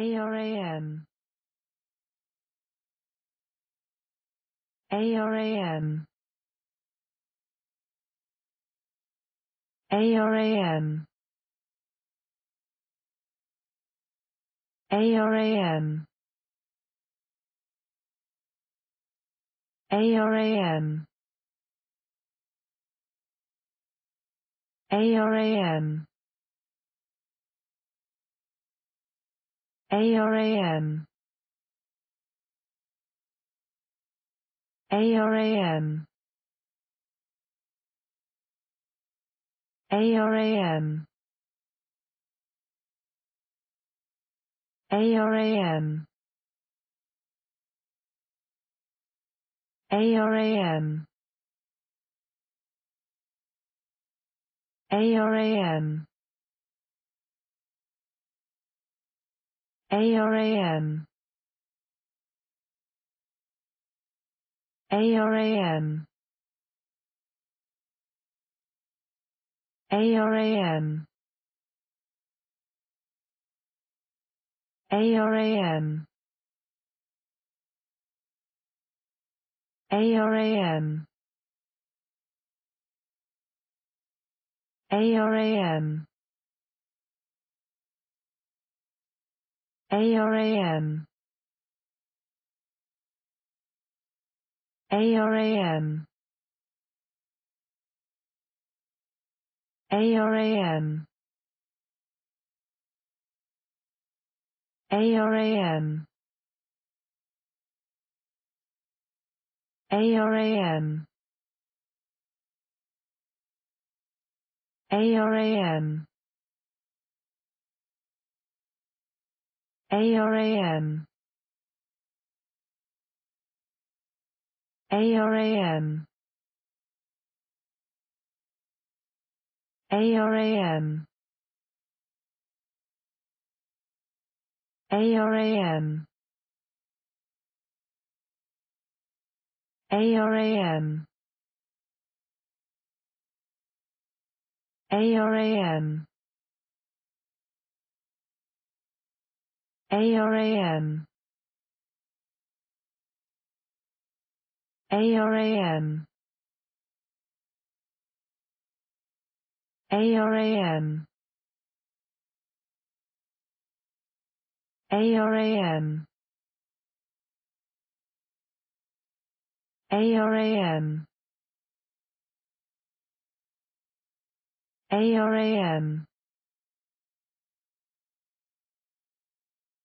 ARAM ARAM ARAM ARAM ARAM ARAM ARAM ARAM ARAM ARAM ARAM ARAM ARAM ARAM ARAM ARAM ARAM ARAM ARAM ARAM ARAM ARAM ARAM ARAM ARAM ARAM ARAM ARAM ARAM ARAM ARAM ARAM ARAM ARAM ARAM ARAM